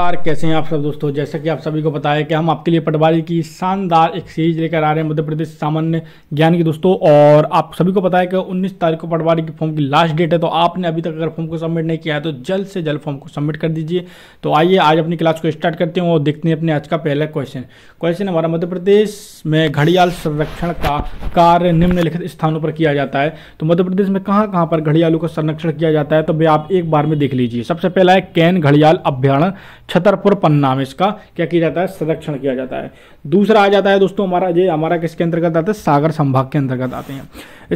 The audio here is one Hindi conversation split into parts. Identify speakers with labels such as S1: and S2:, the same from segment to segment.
S1: नमस्कार कैसे हैं आप सब दोस्तों जैसा कि आप सभी को पता है कि हम आपके लिए पटवारी की शानदार एक सीरीज लेकर आ रहे हैं मध्य प्रदेश सामान्य ज्ञान की दोस्तों और आप सभी को पता है कि 19 तारीख को पटवारी की फॉर्म की लास्ट डेट है तो आपने अभी तक अगर फॉर्म को सबमिट नहीं किया है तो जल्द से जल्द फॉर्म को सबमिट कर दीजिए तो आइए आज अपनी क्लास को स्टार्ट करते हैं और देखते हैं अपने आज का पहला क्वेश्चन क्वेश्चन हमारा मध्य प्रदेश में घड़ियाल संरक्षण का कार्य निम्नलिखित स्थानों पर किया जाता है तो मध्य प्रदेश में कहाँ कहाँ पर घड़ियालों का संरक्षण किया जाता है तो भाई आप एक बार में देख लीजिए सबसे पहला है कैन घड़ियाल अभ्यारण छतरपुर पन्ना में इसका क्या किया जाता है संरक्षण किया जाता है दूसरा आ जाता है दोस्तों हमारा ये हमारा किसके अंतर्गत आता है सागर संभाग के अंतर्गत आते हैं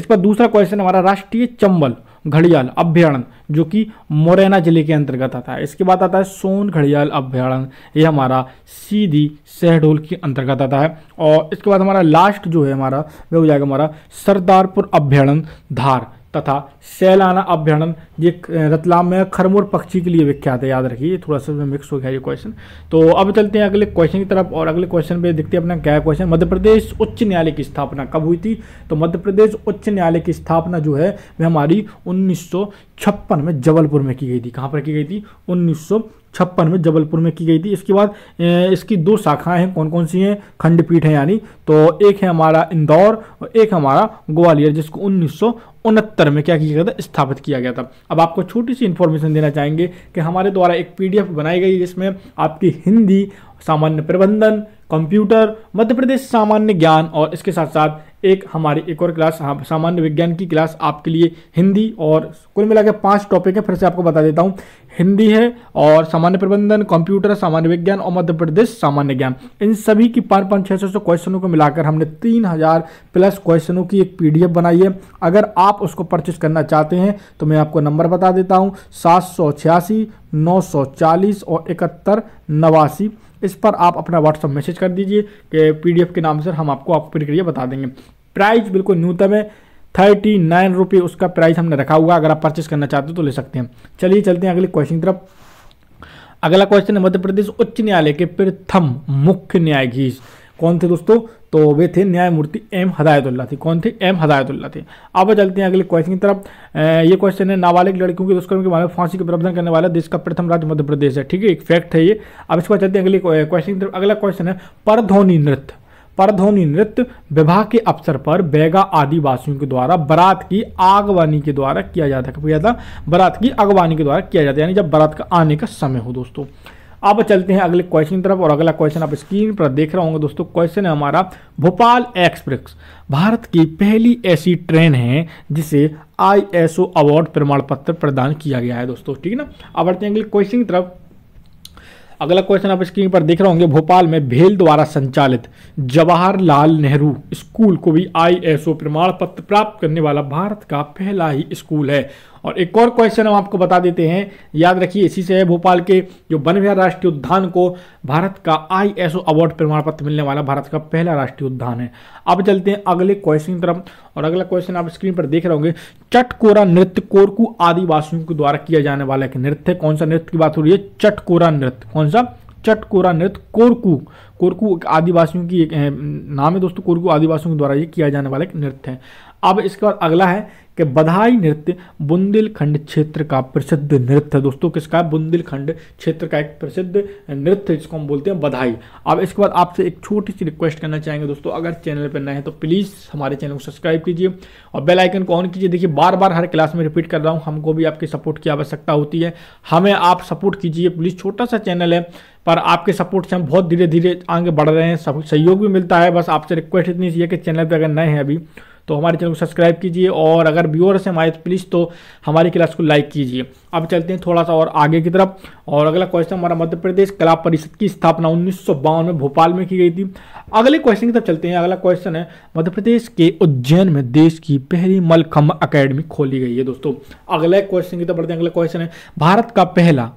S1: पर दूसरा क्वेश्चन हमारा राष्ट्रीय चंबल घड़ियाल अभ्यारण्य जो कि मुरैना जिले के अंतर्गत आता है इसके बाद आता है सोन घड़ियाल अभ्यारण्य ये हमारा सीधी शहडोल के अंतर्गत आता है और इसके बाद हमारा लास्ट जो है हमारा वह हो जाएगा हमारा सरदारपुर अभ्यारण धार तथा सैलाना अभ्यारण ये रतलाम में खरमोर पक्षी के लिए विख्यात है याद रखिए थोड़ा सा मिक्स हो गया ये क्वेश्चन तो अब चलते हैं अगले क्वेश्चन की तरफ और अगले क्वेश्चन पे देखते हैं अपना क्या क्वेश्चन मध्य प्रदेश उच्च न्यायालय की स्थापना कब हुई थी तो मध्य प्रदेश उच्च न्यायालय की स्थापना जो है वह हमारी उन्नीस में जबलपुर में की गई थी कहाँ पर की गई थी उन्नीस छप्पन में जबलपुर में की गई थी इसके बाद इसकी दो शाखाएं हैं कौन कौन सी हैं खंडपीठ है यानी तो एक है हमारा इंदौर और एक हमारा ग्वालियर जिसको उन्नीस उनहत्तर में क्या किया गया था स्थापित किया गया था अब आपको छोटी सी इन्फॉर्मेशन देना चाहेंगे कि हमारे द्वारा एक पीडीएफ बनाई गई जिसमें आपकी हिंदी सामान्य प्रबंधन कंप्यूटर मध्य प्रदेश सामान्य ज्ञान और इसके साथ साथ एक हमारी एक और क्लास हाँ, सामान्य विज्ञान की क्लास आपके लिए हिंदी और कुल मिला के पाँच टॉपिक है फिर से आपको बता देता हूँ हिंदी है और सामान्य प्रबंधन कंप्यूटर सामान्य विज्ञान और मध्य प्रदेश सामान्य ज्ञान इन सभी की पाँच पाँच छः सौ क्वेश्चनों को मिलाकर हमने तीन हज़ार प्लस क्वेश्चनों की एक पीडीएफ बनाई है अगर आप उसको परचेज करना चाहते हैं तो मैं आपको नंबर बता देता हूँ सात सौ छियासी नौ सौ चालीस और इकहत्तर नवासी इस पर आप अपना व्हाट्सअप मैसेज कर दीजिए कि पीडीएफ के नाम से हम आपको आपकी प्रक्रिया बता देंगे प्राइस बिल्कुल न्यूनतम है थर्टी नाइन रुपी उसका प्राइस हमने रखा हुआ अगर आप परचेस करना चाहते हो तो ले सकते हैं चलिए चलते हैं अगले क्वेश्चन की तरफ अगला क्वेश्चन है मध्य प्रदेश उच्च न्यायालय के प्रथम मुख्य न्यायाधीश कौन थे दोस्तों तो वे थे न्यायमूर्ति एम हदायतुल्ला थे कौन थे एम हदायतुल्ला थे अब चलते हैं अगले क्वेश्चन की तरफ ये क्वेश्चन है नाबालिग लड़कियों के दुष्कर्म के मामले में फांसी का प्रावधान करने वाला देश का प्रथम राज्य मध्य प्रदेश है ठीक है एक फैक्ट है ये अब इसके बाद चलते हैं अगले क्वेश्चन की तरफ अगला क्वेश्चन है परध्वनि नृत्य परध्वनि नृत्य विवाह के अवसर पर बैगा आदिवासियों के द्वारा बरात की आगवानी के द्वारा किया जाता है बरात की अगवानी के द्वारा किया जाता है यानी जब बरात का आने का समय हो दोस्तों अब चलते हैं अगले क्वेश्चन की तरफ और अगला क्वेश्चन आप स्क्रीन पर देख रहे होंगे दोस्तों क्वेश्चन है हमारा भोपाल एक्सप्रेस भारत की पहली ऐसी ट्रेन है जिसे आईएसओ अवार्ड प्रमाण पत्र प्रदान किया गया है दोस्तों ठीक है ना अब बढ़ते हैं अगले क्वेश्चन की तरफ अगला क्वेश्चन आप स्क्रीन पर देख रहे होंगे भोपाल में भेल द्वारा संचालित जवाहरलाल नेहरू स्कूल को भी आईएसओ प्रमाण पत्र प्राप्त करने वाला भारत का पहला ही स्कूल है और एक और क्वेश्चन हम आपको बता देते हैं याद रखिए इसी से है भोपाल के जो वन विहार राष्ट्रीय उद्यान को भारत का आई अवार्ड प्रमाण पत्र मिलने वाला भारत का पहला राष्ट्रीय उद्यान है अब चलते हैं अगले क्वेश्चन की तरफ और अगला क्वेश्चन आप स्क्रीन पर देख रहे होंगे चटकोरा नृत्य कोरकू आदिवासियों के द्वारा किया जाने वाला एक नृत्य कौन सा नृत्य की बात हो रही है चटकोरा नृत्य कौन सा चटकोरा नृत्य कोरकू कोरकू आदिवासियों की एक नाम है दोस्तों कोरकू आदिवासियों के द्वारा ये किया जाने वाला एक नृत्य है अब इसके बाद अगला है कि बधाई नृत्य बुंदेलखंड क्षेत्र का प्रसिद्ध नृत्य है दोस्तों किसका है बुंदेलखंड क्षेत्र का एक प्रसिद्ध नृत्य जिसको हम बोलते हैं बधाई अब इसके बाद आपसे एक छोटी सी रिक्वेस्ट करना चाहेंगे दोस्तों अगर चैनल पर नए हैं तो प्लीज़ हमारे चैनल को सब्सक्राइब कीजिए और बेल आइकन को ऑन कीजिए देखिए बार बार हर क्लास में रिपीट कर रहा हूँ हमको भी आपके सपोर्ट की आवश्यकता होती है हमें आप सपोर्ट कीजिए प्लीज़ छोटा सा चैनल है पर आपके सपोर्ट से हम बहुत धीरे धीरे आगे बढ़ रहे हैं सहयोग भी मिलता है बस आपसे रिक्वेस्ट इतनी चाहिए है कि चैनल पर अगर नए हैं अभी तो हमारे चैनल को सब्सक्राइब कीजिए और अगर व्यूअर्स हैं हमारे तो प्लीज़ तो हमारी क्लास को लाइक कीजिए अब चलते हैं थोड़ा सा और आगे की तरफ और अगला क्वेश्चन हमारा मध्य प्रदेश कला परिषद की स्थापना उन्नीस में भोपाल में की गई थी अगले क्वेश्चन की तरफ चलते हैं अगला क्वेश्चन है मध्य प्रदेश के उज्जैन में देश की पहली मलखम अकेडमी खोली गई है दोस्तों अगले क्वेश्चन की तरफ बढ़ते हैं अगला क्वेश्चन है भारत का पहला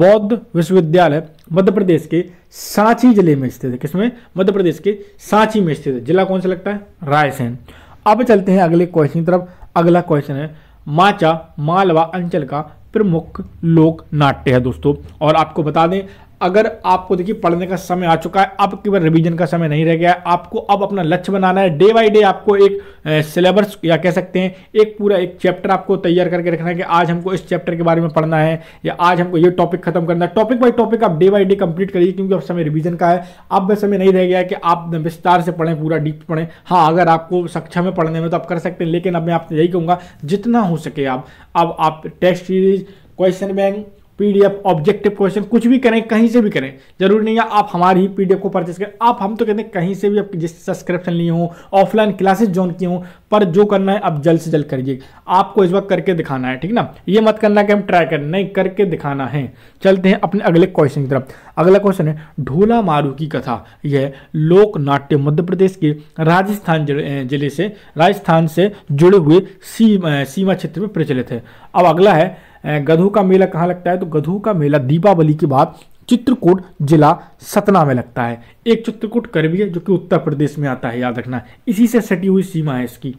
S1: बौद्ध विश्वविद्यालय मध्य प्रदेश के सांची जिले में स्थित है किसमें मध्य प्रदेश के सांची में स्थित है जिला कौन सा लगता है रायसेन अब चलते हैं अगले क्वेश्चन की तरफ अगला क्वेश्चन है माचा मालवा अंचल का प्रमुख लोक नाट्य है दोस्तों और आपको बता दें अगर आपको देखिए पढ़ने का समय आ चुका है अब केवल रिवीजन का समय नहीं रह गया है आपको अब अपना लक्ष्य बनाना है डे बाय डे आपको एक सिलेबस या कह सकते हैं एक पूरा एक चैप्टर आपको तैयार करके रखना है कि आज हमको इस चैप्टर के बारे में पढ़ना है या आज हमको ये टॉपिक खत्म करना है टॉपिक बाय टॉपिक आप डे बाय डे कंप्लीट करिए क्योंकि अब समय रिविजन का है अब वह समय नहीं रह गया है कि आप विस्तार से पढ़ें पूरा डीप पढ़ें हाँ अगर आपको सक्षम है पढ़ने में तो आप कर सकते हैं लेकिन अब मैं आपसे यही कहूँगा जितना हो सके आप अब आप test series question bank PDF objective question कुछ भी करें कहीं से भी करें जरूरी नहीं है आप हमारी ही पीडीएफ को परचेस करें आप हम तो कहते हैं कहीं से भी आप जिस सब्सक्रिप्शन लिए हों ऑफलाइन क्लासेस ज्वाइन किए हों पर जो करना है आप जल्द से जल्द करिए आपको इस वक्त करके दिखाना है ठीक ना ये मत करना कि हम ट्राई करें नहीं करके दिखाना है चलते हैं अपने अगले क्वेश्चन की तरफ अगला क्वेश्चन है ढोला मारू की कथा यह लोक नाट्य मध्य प्रदेश के राजस्थान जिले से राजस्थान से जुड़े हुए सीमा क्षेत्र में प्रचलित है अब अगला है गधू का मेला कहाँ लगता है तो गधू का मेला दीपावली के बाद चित्रकूट जिला सतना में लगता है एक चित्रकूट करवी है जो कि उत्तर प्रदेश में आता है याद रखना इसी से सटी हुई सीमा है इसकी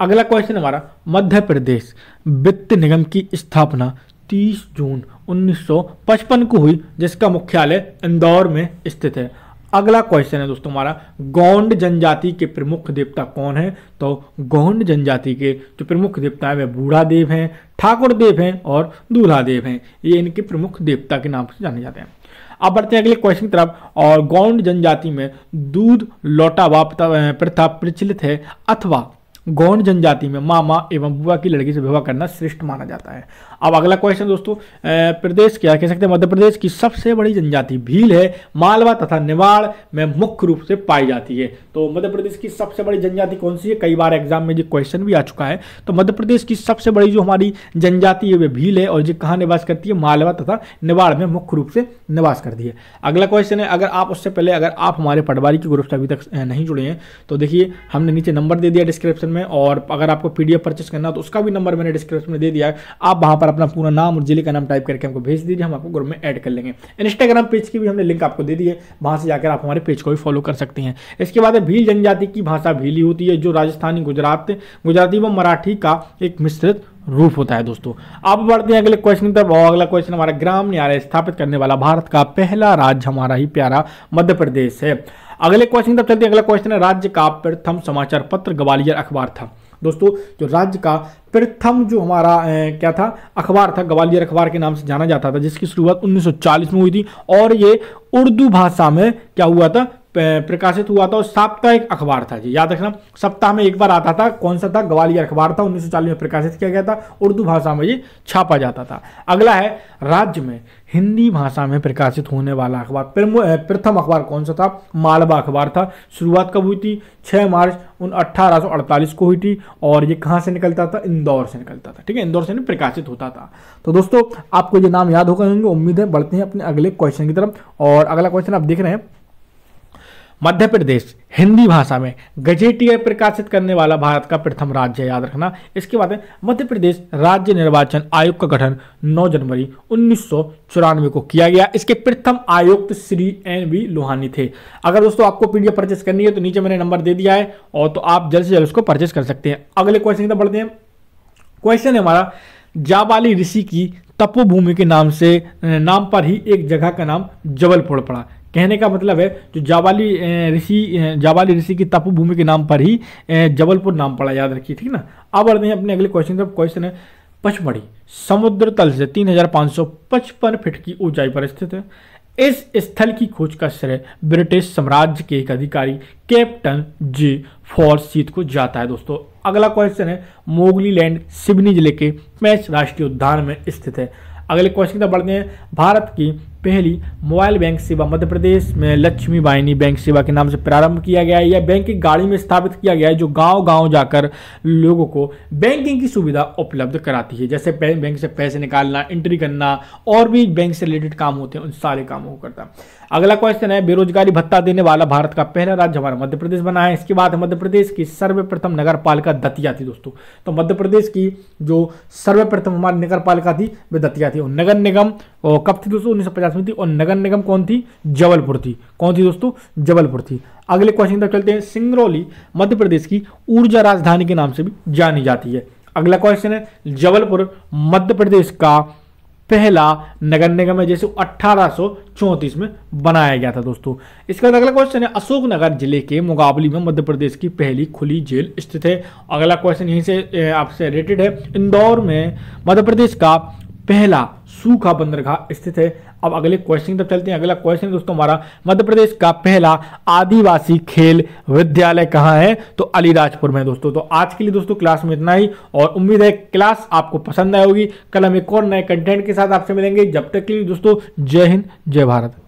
S1: अगला क्वेश्चन हमारा मध्य प्रदेश वित्त निगम की स्थापना 30 जून 1955 को हुई जिसका मुख्यालय इंदौर में स्थित है अगला क्वेश्चन है दोस्तों हमारा गौंड जनजाति के प्रमुख देवता कौन है तो गौंड जनजाति के जो प्रमुख देवता है वह बूढ़ा देव हैं ठाकुर देव हैं और दूल्हा देव हैं ये इनके प्रमुख देवता के नाम से जाने जाते हैं अब बढ़ते हैं अगले क्वेश्चन की तरफ और गौंड जनजाति में दूध लौटा वा प्रथा प्रचलित है अथवा गौंड जनजाति में मामा एवं बुआ की लड़की से विवाह करना श्रेष्ठ माना जाता है अब अगला क्वेश्चन दोस्तों प्रदेश क्या कह सकते हैं मध्य प्रदेश की सबसे बड़ी जनजाति भील है मालवा तथा निवाड़ में मुख्य रूप से पाई जाती है तो मध्य प्रदेश की सबसे बड़ी जनजाति कौन सी है कई बार एग्जाम में ये क्वेश्चन भी आ चुका है तो मध्य प्रदेश की सबसे बड़ी जो हमारी जनजाति है वे भील है और जो कहाँ निवास करती है मालवा तथा निवाड़ में मुख्य रूप से निवास करती है अगला क्वेश्चन है अगर आप उससे पहले अगर आप हमारे पटवारी के ग्रुप से अभी तक नहीं जुड़े हैं तो देखिए हमने नीचे नंबर दे दिया डिस्क्रिप्शन में में और अगर आपको पीडीएफ परचेस करना तो उसका भी नंबर मैंने डिस्क्रिप्शन में दे दिया है आप वहाँ पर अपना पूरा नाम और जिले का नाम टाइप करके हमको भेज दीजिए हम आपको ग्रुप में ऐड कर लेंगे इंस्टाग्राम पेज की भी हमने लिंक आपको दे दी है वहाँ से जाकर आप हमारे पेज को भी फॉलो कर सकते हैं इसके बाद भील जनजाति की भाषा भीली होती है जो राजस्थानी गुजरात गुजराती व मराठी का एक मिश्रित रूप होता है दोस्तों आप बढ़ते हैं अगले क्वेश्चन की तरफ और अगला क्वेश्चन हमारा ग्राम न्यायालय स्थापित करने वाला भारत का पहला राज्य हमारा ही प्यारा मध्य प्रदेश है अगले क्वेश्चन तब चलते हैं अगला क्वेश्चन है राज्य का प्रथम समाचार पत्र ग्वालियर अखबार था दोस्तों जो राज्य का प्रथम जो हमारा ए, क्या था अखबार था ग्वालियर अखबार के नाम से जाना जाता था जिसकी शुरुआत 1940 में हुई थी और ये उर्दू भाषा में क्या हुआ था प्रकाशित हुआ था और साप्ताहिक अखबार था जी याद रखना सप्ताह में एक बार आता था कौन सा था ग्वालियर अखबार था उन्नीस में प्रकाशित किया गया था उर्दू भाषा में ये छापा जाता था अगला है राज्य में हिंदी भाषा में प्रकाशित होने वाला अखबार प्रथम अखबार कौन सा था मालवा अखबार था शुरुआत कब हुई थी 6 मार्च उन अट्ठारह को हुई थी और ये कहाँ से निकलता था इंदौर से निकलता था ठीक है इंदौर से प्रकाशित होता था तो दोस्तों आपको ये नाम याद होकर होंगे उम्मीद है बढ़ते हैं अपने अगले क्वेश्चन की तरफ और अगला क्वेश्चन आप देख रहे हैं मध्य प्रदेश हिंदी भाषा में गजेटियर प्रकाशित करने वाला भारत का प्रथम राज्य है याद रखना इसके बाद मध्य प्रदेश राज्य निर्वाचन आयोग का गठन 9 जनवरी उन्नीस को किया गया इसके प्रथम आयुक्त श्री एन वी लोहानी थे अगर दोस्तों आपको पीडीएफ परचेस करनी है तो नीचे मैंने नंबर दे दिया है और तो आप जल्द से जल्द उसको परचेस कर सकते हैं अगले क्वेश्चन की तरफ बढ़ते हैं क्वेश्चन है हमारा जाबाली ऋषि की तपोभूमि के नाम से नाम पर ही एक जगह का नाम जबलपुर पड़ा कहने का मतलब है जो जावाली ऋषि जावाली ऋषि की तपू भूमि के नाम पर ही जबलपुर नाम पड़ा याद रखिए ठीक ना अब बढ़ते हैं अपने अगले क्वेश्चन तरफ क्वेश्चन है पचमढ़ी समुद्र तल से 3,555 फीट की ऊंचाई पर स्थित है इस स्थल की खोज का श्रेय ब्रिटिश साम्राज्य के एक अधिकारी कैप्टन जे फॉरसीथ को जाता है दोस्तों अगला क्वेश्चन है मोगली लैंड सिवनी जिले के पैच राष्ट्रीय उद्यान में स्थित है अगले क्वेश्चन तक बढ़ते हैं भारत की पहली मोबाइल बैंक सेवा मध्य प्रदेश में लक्ष्मी वाहिनी बैंक सेवा के नाम से प्रारंभ किया गया है यह बैंक की गाड़ी में स्थापित किया गया है जो गांव गांव जाकर लोगों को बैंकिंग की सुविधा उपलब्ध कराती है जैसे बैंक से पैसे निकालना एंट्री करना और भी बैंक से रिलेटेड काम होते हैं उन सारे कामों को करता अगला क्वेश्चन है बेरोजगारी भत्ता देने वाला भारत का पहला राज्य हमारा मध्य प्रदेश बना है इसके बाद मध्य प्रदेश की सर्वप्रथम नगर पालिका दतिया थी दोस्तों तो मध्य प्रदेश की जो सर्वप्रथम हमारी नगर पालिका थी वे दतिया थी और नगर निगम कब थी दोस्तों उन्नीस में थी और नगर निगम कौन थी जबलपुर थी कौन थी दोस्तों जबलपुर थी अगले क्वेश्चन तक चलते हैं सिंगरौली मध्य प्रदेश की ऊर्जा राजधानी के नाम से भी जानी जाती है अगला क्वेश्चन है जबलपुर मध्य प्रदेश का पहला नगर निगम है जैसे अट्ठारह में बनाया गया था दोस्तों इसके बाद अगला क्वेश्चन है अशोकनगर जिले के मुकाबली में मध्य प्रदेश की पहली खुली जेल स्थित है अगला क्वेश्चन यहीं से आपसे रिलेटेड है इंदौर में मध्य प्रदेश का पहला सूखा बंदरगाह स्थित है अब अगले क्वेश्चन तक चलते हैं अगला क्वेश्चन दोस्तों हमारा मध्य प्रदेश का पहला आदिवासी खेल विद्यालय कहाँ है तो अलीराजपुर में दोस्तों तो आज के लिए दोस्तों क्लास में इतना ही और उम्मीद है क्लास आपको पसंद आई होगी कल हम एक और नए कंटेंट के साथ आपसे मिलेंगे जब तक के लिए दोस्तों जय हिंद जय भारत